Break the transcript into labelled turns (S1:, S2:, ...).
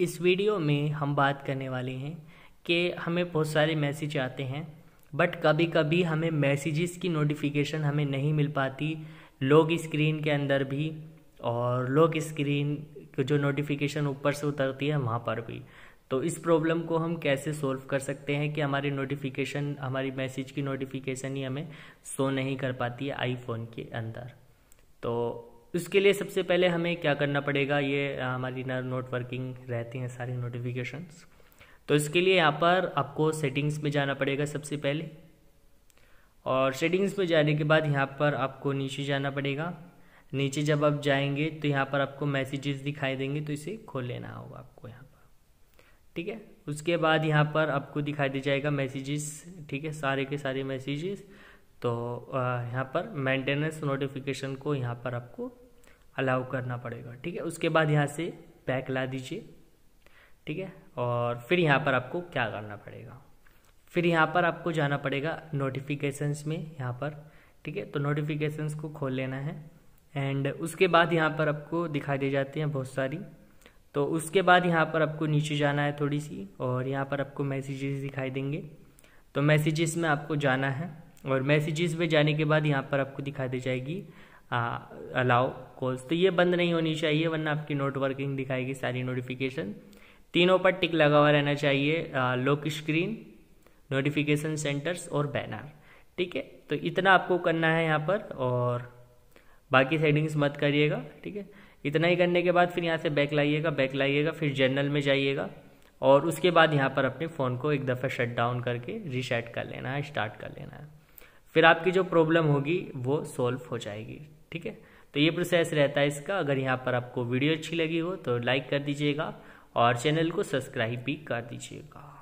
S1: इस वीडियो में हम बात करने वाले हैं कि हमें बहुत सारे मैसेज आते हैं बट कभी कभी हमें मैसेजेस की नोटिफिकेशन हमें नहीं मिल पाती लोग स्क्रीन के अंदर भी और लोग स्क्रीन की जो नोटिफिकेशन ऊपर से उतरती है वहाँ पर भी तो इस प्रॉब्लम को हम कैसे सॉल्व कर सकते हैं कि हमारी नोटिफिकेशन हमारी मैसेज की नोटिफिकेशन ही हमें शो नहीं कर पाती है आईफोन के अंदर तो इसके लिए सबसे पहले हमें क्या करना पड़ेगा ये हमारी नोट वर्किंग रहती हैं सारी नोटिफिकेशंस तो इसके लिए यहाँ पर आपको सेटिंग्स में जाना पड़ेगा सबसे पहले और सेटिंग्स में जाने के बाद यहाँ पर आपको नीचे जाना पड़ेगा नीचे जब आप जाएंगे तो यहाँ पर आपको मैसेजेस दिखाई देंगे तो इसे खोल लेना होगा आपको यहाँ पर ठीक है उसके बाद यहाँ पर आपको दिखाई दे जाएगा मैसेजेस ठीक है सारे के सारे मैसेजेस तो यहाँ पर मेंटेनेंस नोटिफिकेशन को यहाँ पर आपको अलाउ करना पड़ेगा ठीक है उसके बाद यहाँ से पैक ला दीजिए ठीक है और फिर यहाँ पर आपको क्या करना पड़ेगा फिर यहाँ पर आपको जाना पड़ेगा नोटिफिकेशंस में यहाँ पर ठीक है तो नोटिफिकेशंस को खोल लेना है एंड उसके बाद यहाँ पर आपको दिखाई दे जाती हैं बहुत सारी तो उसके बाद यहाँ पर आपको नीचे जाना है थोड़ी सी और यहाँ पर आपको मैसेजेस दिखाई देंगे तो मैसेजेस में आपको जाना है और मैसेजेस में जाने के बाद यहाँ पर आपको दिखा दी जाएगी अलाउ कॉल्स तो ये बंद नहीं होनी चाहिए वरना आपकी नोट वर्किंग दिखाएगी सारी नोटिफिकेशन तीनों पर टिक लगा हुआ रहना चाहिए लॉक स्क्रीन नोटिफिकेशन सेंटर्स और बैनर ठीक है तो इतना आपको करना है यहाँ पर और बाकी सेटिंग्स मत करिएगा ठीक है इतना ही करने के बाद फिर यहाँ से बैक लाइएगा बैक लाइएगा फिर जर्नल में जाइएगा और उसके बाद यहाँ पर अपने फ़ोन को एक दफ़ा शट डाउन करके रीसेट कर लेना है स्टार्ट कर लेना है फिर आपकी जो प्रॉब्लम होगी वो सॉल्व हो जाएगी ठीक है तो ये प्रोसेस रहता है इसका अगर यहाँ पर आपको वीडियो अच्छी लगी हो तो लाइक कर दीजिएगा और चैनल को सब्सक्राइब भी कर दीजिएगा